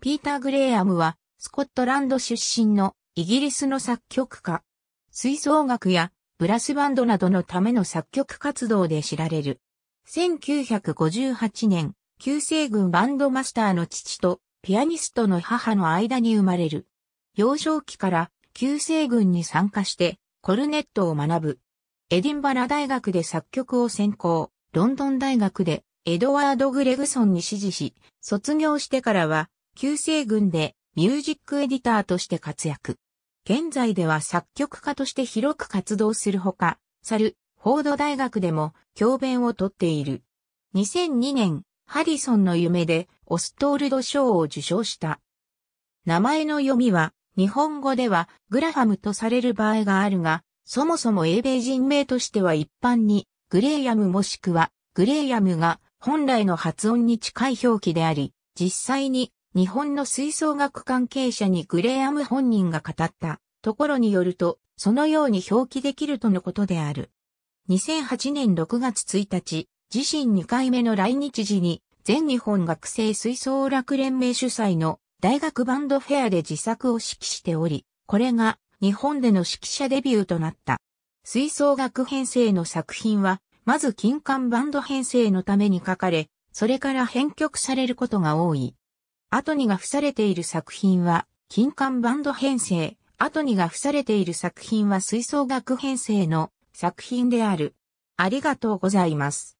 ピーター・グレイアムは、スコットランド出身のイギリスの作曲家。吹奏楽やブラスバンドなどのための作曲活動で知られる。1958年、旧西軍バンドマスターの父とピアニストの母の間に生まれる。幼少期から旧西軍に参加してコルネットを学ぶ。エディンバラ大学で作曲を専攻、ロンドン大学でエドワード・グレグソンに指示し、卒業してからは旧世軍でミュージックエディターとして活躍。現在では作曲家として広く活動するほか、サル、フォード大学でも教鞭をとっている。2002年、ハリソンの夢でオストールド賞を受賞した。名前の読みは、日本語ではグラハムとされる場合があるが、そもそも英米人名としては一般に、グレイアムもしくはグレイアムが本来の発音に近い表記であり、実際に日本の吹奏楽関係者にグレアム本人が語ったところによると、そのように表記できるとのことである。2008年6月1日、自身2回目の来日時に、全日本学生吹奏楽連盟主催の大学バンドフェアで自作を指揮しており、これが日本での指揮者デビューとなった。吹奏楽編成の作品は、まず金管バンド編成のために書かれ、それから編曲されることが多い。アトニが付されている作品は、金管バンド編成、アトニが付されている作品は吹奏楽編成の作品である。ありがとうございます。